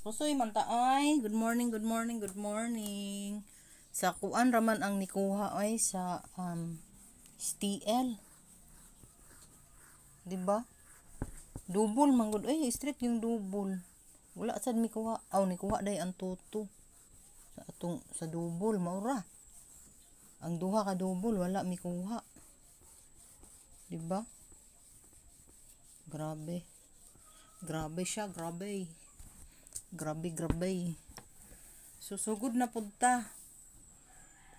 Pusoy man ta ay. Good morning, good morning, good morning. Sa kuan raman ang nikuha ay sa um STL. 'Di ba? Dubol man gud ay straight yung dubol. Wala sad mi kuha. Aw oh, ni kuha day ang tuto. Sa atong sa dubol maura. Ang duha ka dubol wala mi kuha. 'Di ba? Grabe. Grabe siya, grabe grabe grabe susugod na punta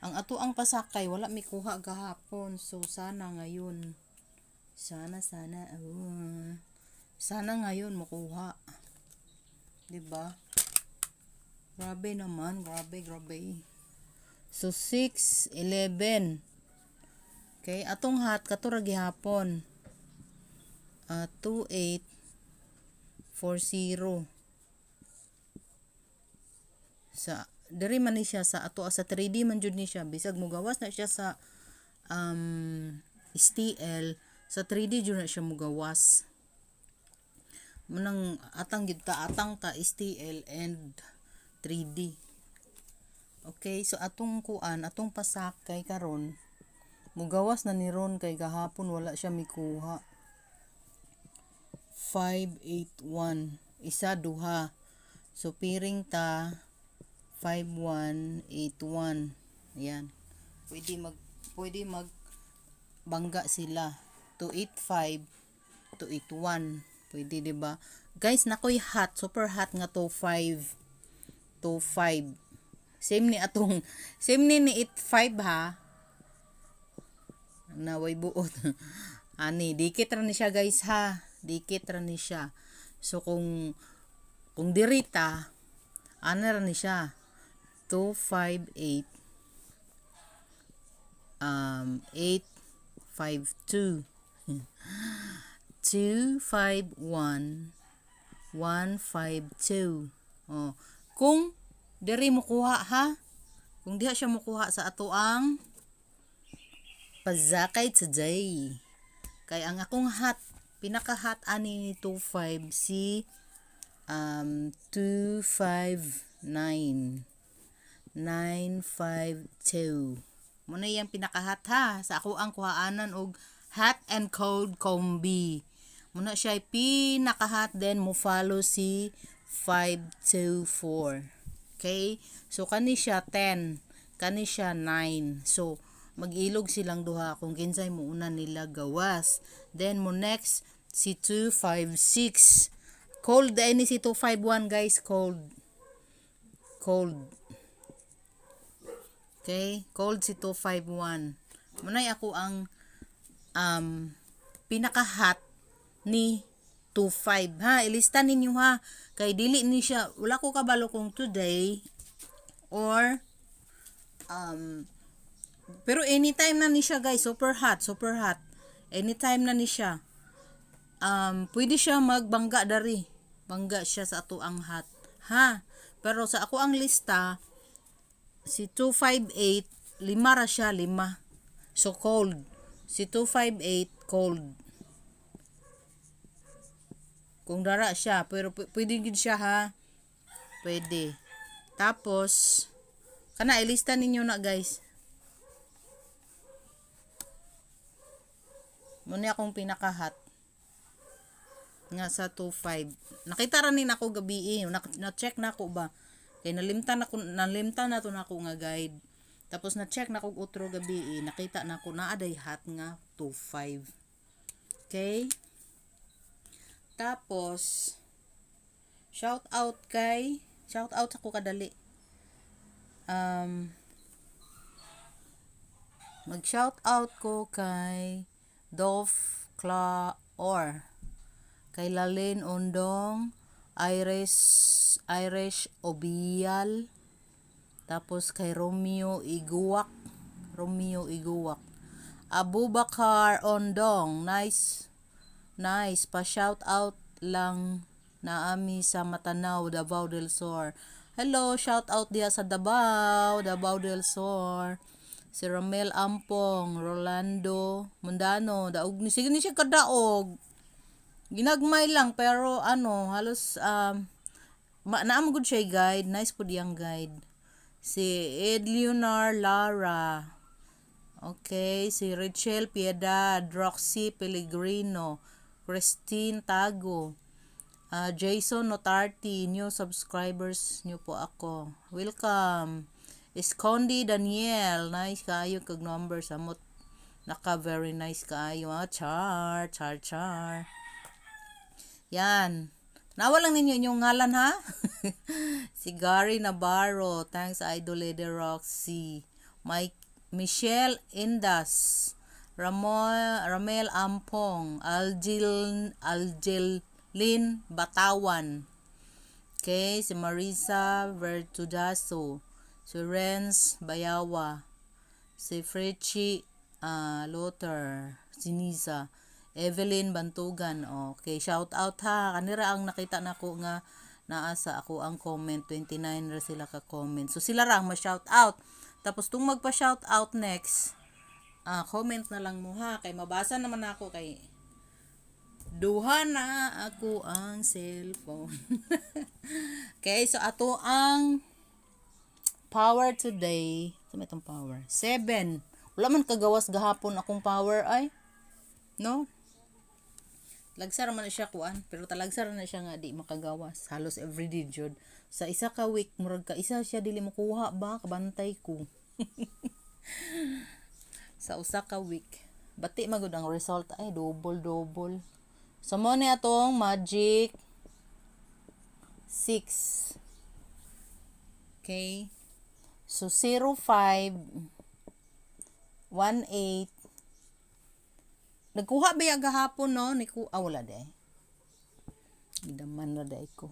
ang ato ang pasakay wala mi kuha gahapon so sana ngayon sana sana uh, sana ngayon makuha di ba grabe naman grabe grabe so 6 11 okay atong hat katura gihapon uh, 28 40 sa diri man ni siya sa ato sa 3D man jud ni siya bisag mugawas na siya sa um, STL sa 3D jud na siya mugawas manang atang gid ta atang ta STL and 3D okay so atong kuan atong pasak kay karon mugawas na ni Ron kay gahapon wala siya mikuha 581 isa duha so piring ta 5181 ayan pwede mag pwede mag bangga sila 285 281 pwede di ba guys nakoy hot super hot nga 25 25 same ni atong same ni ni 85 ha naway buot ani dikit ra ni siya guys ha dikit ra ni siya so kung kung dirita ana ra ni siya 258 um 852 251 152 oh kung diri mo kuha ha kung diha siya mo kuha sa ato ang pazakay today kay ang akong hat pinaka hat ani ni 25 si um 259 952. Muna yung pinakahat ha. Sa ako ang kuhaanan og hot and cold combi. Muna siya pinakahat then mo follow si 524. Okay? So, kani siya 10. Kani siya 9. So, mag-ilog silang duha kung kinsay mo una nila gawas. Then, mo next, si 256. Cold, eh, ni si 251, guys. Cold. Cold. Okay? Cold si 251. Munay ako ang um, pinaka-hot ni 25 ha ilista ninyo ha kay dili ni siya wala ko kabalo kung today or um pero anytime na ni siya guys super hot super hot anytime na ni siya um pwede siya magbangga dari bangga siya sa ato ang hot ha pero sa ako ang lista si 258, lima ra siya, lima. So, cold. Si 258, cold. Kung dara siya, pero pwede gid siya ha. Pwede. Tapos, kana ilista ninyo na guys. Muna akong pinakahat nga sa 25. Nakita ra ni nako gabi eh. Na, check na ko ba Kay nalimtan na ko nalimtan na to na ko nga guide. Tapos na check na kog utro gabi, eh, nakita na ko naa hat nga 25. Okay? Tapos shout out kay shout out sa ko kadali. Um mag shout out ko kay Dolph Claw or kay Lalin Ondong Irish, Irish Obial. Tapos kay Romeo Iguak. Romeo Iguak. Abubakar Ondong. Nice. Nice. Pa-shout out lang naami sa Matanaw, Davao del Sur. Hello, shout out dia sa Davao, Davao del Sur si Romel Ampong, Rolando Mundano, daog ni sige ni siya kadaog. Ginagmay lang pero ano, halos um naamo good siya guide, nice pud yang guide. Si Ed Leonar Lara. Okay, si Rachel Piedad, Roxy Pellegrino, Christine Tago, uh, Jason Notarty, new subscribers new po ako. Welcome. Escondi Daniel, nice kaayo kag number samot. Naka very nice kaayo. Ah, char, char, char. Yan. Nawa ninyo inyong ngalan ha. si Gary Navarro. Thanks Idol Lady Roxy. Mike Michelle Indas. Ramon, Ramel Ampong, Aljil, Aljelin Batawan, okay, si Marisa Vertudaso, si Renz Bayawa, si Frechi uh, ah, Lothar, si Nisa, Evelyn Bantugan. Okay, shout out ha. Kanira ang nakita nako nga naa sa ako ang comment 29 ra sila ka comment. So sila ra ang ma-shout out. Tapos tung magpa shout out next, uh, comment na lang mo ha kay mabasa naman ako kay duha na ako ang cellphone. okay, so ato ang power today. Sa itong power? 7. Wala man kagawas gahapon akong power ay. No? lagsar man siya kuan pero talagsar na siya nga di makagawas halos everyday jud sa isa ka week murag ka isa siya dili makuha ba kabantay ko sa usa ka week bati magud ang result ay double double so mo ni atong magic 6 okay so 05 18 Nagkuha ba yung gahapon, no? Niku, ah, wala day. Eh. Gidaman na day ko.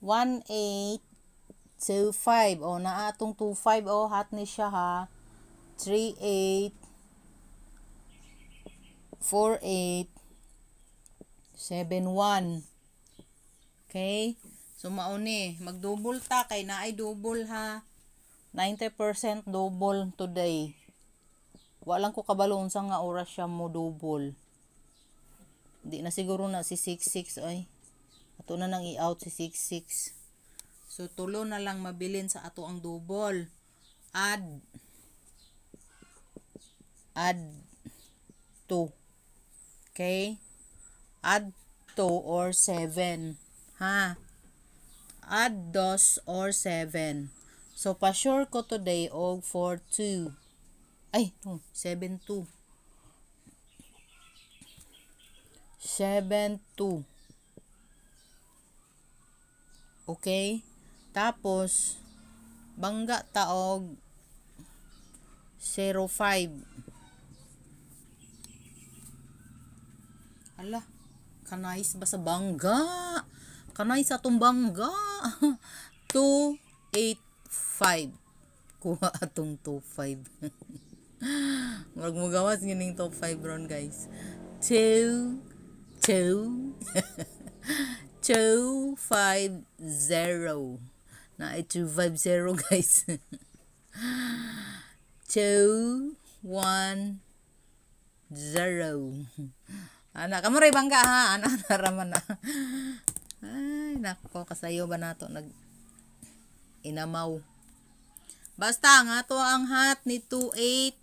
1825. O, oh, na atong 25. oh, hot ni siya, ha. 38. 48. 71. Okay? So, mauni. Mag-double ta. Kay naay double, ha. 90% double today walang ko kabalon sa nga oras siya mo double di na siguro na si 66 ay ato na nang i-out si 66 so tulo na lang mabilin sa ato ang double add add 2 okay add 2 or 7 ha add dos or 7 so pa sure ko today og 42 ay, no, 72 2 Okay? Tapos, bangga taog 05. Ala, kanais ba sa bangga? Kanais sa atong bangga. 285. Kuha atong 25. Murag mugawas gining top 5 round guys. 2 2 2 5 0. Na ito 5 0 guys. 2 1 0. Anak, kamo ray bangga ha. Anak, naraman na. Ay nako kasayo ba nato nag inamaw. Basta nga to ang hat ni 28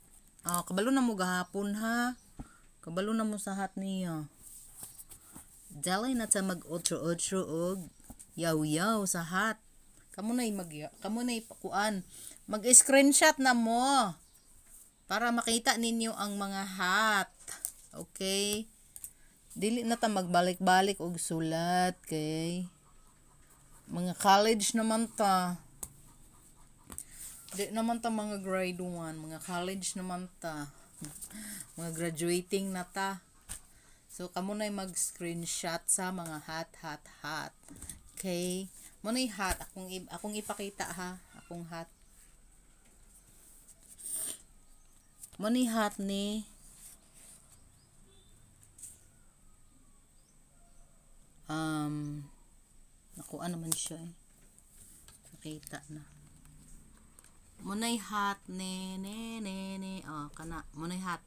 Ah, kabalo na mo gahapon ha. Kabalo na mo sa hat niya. Dalay na ta mag ultra ultra og yaw yaw sa hat. Kamu na mag kamu na ipakuan. Mag screenshot na mo para makita ninyo ang mga hat. Okay? Dili na ta magbalik-balik og sulat kay mga college naman ta. Di naman ta mga grade 1, mga college naman ta. mga graduating na ta. So, kamo na mag-screenshot sa mga hot, hot, hot. Okay? Mo na hot. Akong, akong ipakita ha. Akong hot. Mo na hot ni um nakuha ano naman siya eh. Nakita na. Munay hot ne ne ne ne. Oh, kana munay hot.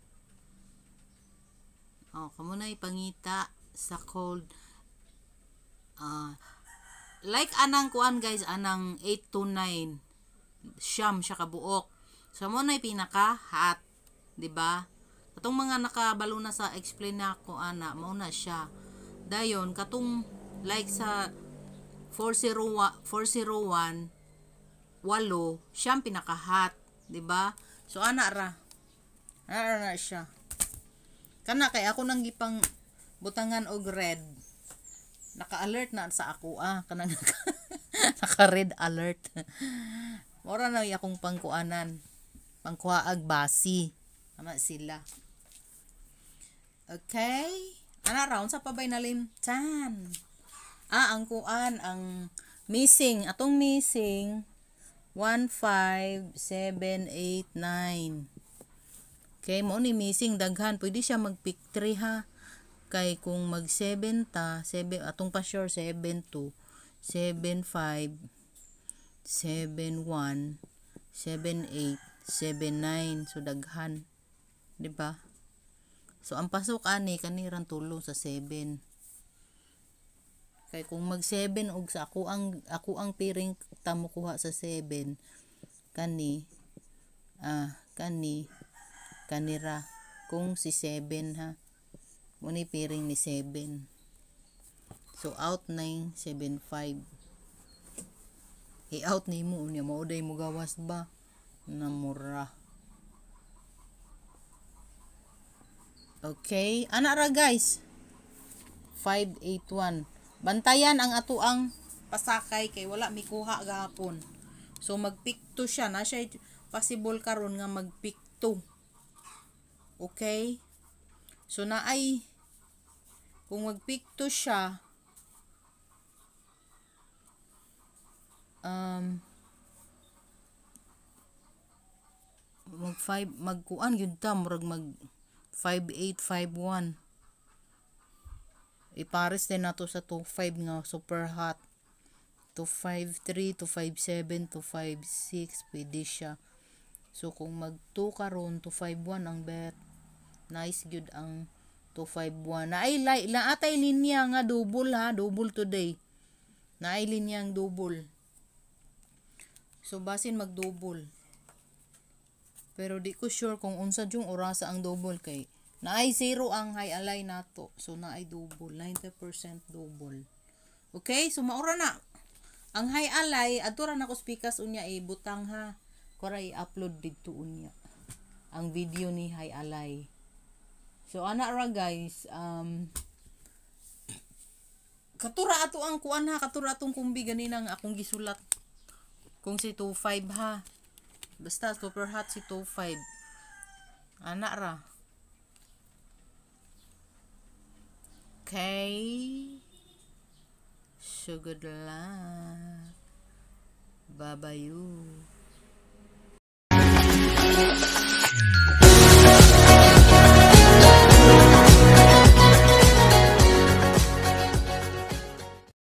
Oh, kamunay pangita sa cold. Uh, like anang kuan guys, anang 8 to 9. Siyam siya kabuok. So munay pinaka hot. 'di ba? Katong mga nakabalo na sa explain na ko ana, mao na siya. Dayon katong like sa 401 401 walo, siyang pinaka-hot. Diba? So ana ra. Ana ra siya. Kana kay ako nang gipang butangan og red. Naka-alert na sa ako ah, kana naka-red alert. Mora na akong pangkuanan. Pangkuhaag basi. Ama sila. Okay. Ana round sa pabay na limtan. Ah, ang kuan ang missing, atong missing 15789 Okay, mo ni missing daghan, pwede siya mag-pick 3 ha. Kay kung mag 7 ta, 7 atong pa sure 7 2 7 5 7 1 7 so daghan, di ba? So ang pasok ani kanirang tulong sa 7 kay kung mag 7 og sa ako ang ako ang piring ta mo kuha sa 7 kani ah kani kanira kung si 7 ha muni piring ni 7 so out 75 i-out ni mo unya mauday mo gawas ba na mura okay ana ra guys 581 bantayan ang atuang pasakay kay wala mikuha gahapon so magpikto siya na siya possible karon nga magpikto okay so naay kung magpikto siya um mag 5 magkuan gyud ta murag mag 5851 ipares eh, din nato sa 2.5 nga super hot 2.53 2.57 2.56 pwede siya so kung mag 2 karon 2.51 ang bet nice good ang 2.51 na ay la, la atay linya nga double ha double today na ay linya ang double so basin mag double pero di ko sure kung unsa jung orasa ang double kay Naay zero ang high alay nato. So na naay double, 90% double. Okay, so maura na. Ang high alay atura na ko speakers unya i eh. butang ha. i upload didto unya. Ang video ni high alay. So ana ra guys, um katura ato ang kuan ha, katura atong kumbi ganin ang akong gisulat. Kung si 25 ha. Basta super hot si 25. Ana ra. okay so good luck bye bye you